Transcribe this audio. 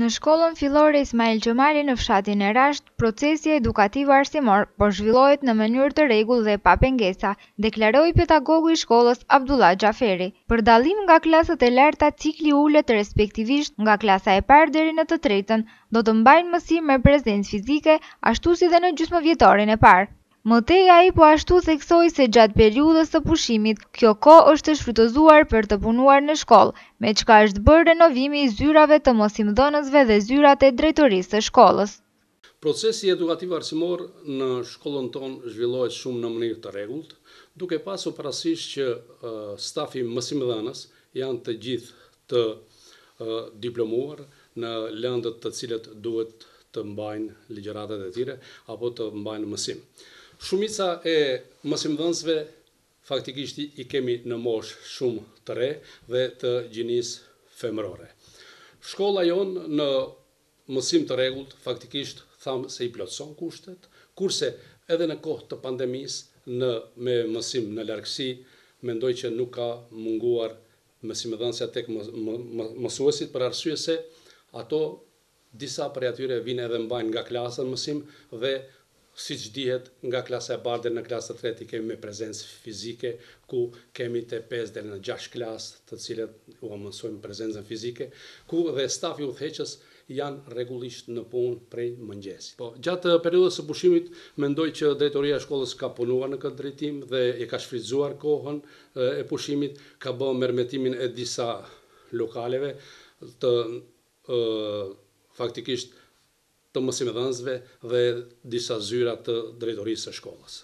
Në shkollën fillore Ismail Gjomari në fshatin e rasht, procesi edukativ arsimor për zhvillohet në mënyrë të regull dhe pa pengesa, deklaroi pedagogu i shkollës Abdullah Gjaferi. Për dalim nga klasët e larta, cikli ullet respektivisht nga klasa e parë deri në të tretën, do të mbajnë mësim me prezencë fizike, ashtu si dhe në gjysmë vjetorin e parë. Mëteja i po ashtu theksoj se gjatë periudës të pushimit, kjo ko është të shfrytozuar për të punuar në shkollë, me qka është bërë renovimi i zyrave të mosimdonësve dhe zyrat e drejtorisë të shkollës. Procesi edukativ arsimor në shkollën tonë zhvillohet shumë në mënirë të regullët, duke pasu prasish që stafi mësimdhanës janë të gjithë të diplomuar në landët të cilët duhet të mbajnë ligjeratet e tire apo të mbajnë mësim. Shumica e mësimëdhënësve faktikisht i kemi në mosh shumë të re dhe të gjinisë femërore. Shkolla jonë në mësim të regullt faktikisht thamë se i plotëson kushtet, kurse edhe në kohë të pandemis me mësim në larkësi, mendoj që nuk ka munguar mësimëdhënësja tek mësuesit për arsye se ato disa për e atyre vine edhe mbajnë nga klasën mësim dhe si që dihet nga klasa e bardhe në klasa të treti kemi me prezencë fizike, ku kemi të 5 dhe në 6 klasë të cilët u amënsojmë prezencën fizike, ku dhe stafi u theqës janë regullisht në punë prej mëngjesit. Po, gjatë periudës së pushimit, mendoj që drejtoria shkollës ka punuar në këtë drejtim dhe e ka shfridzuar kohën e pushimit, ka bëhë mërmetimin e disa lokaleve të faktikisht të mësimedhënësve dhe disa zyra të drejtorisë e shkollës.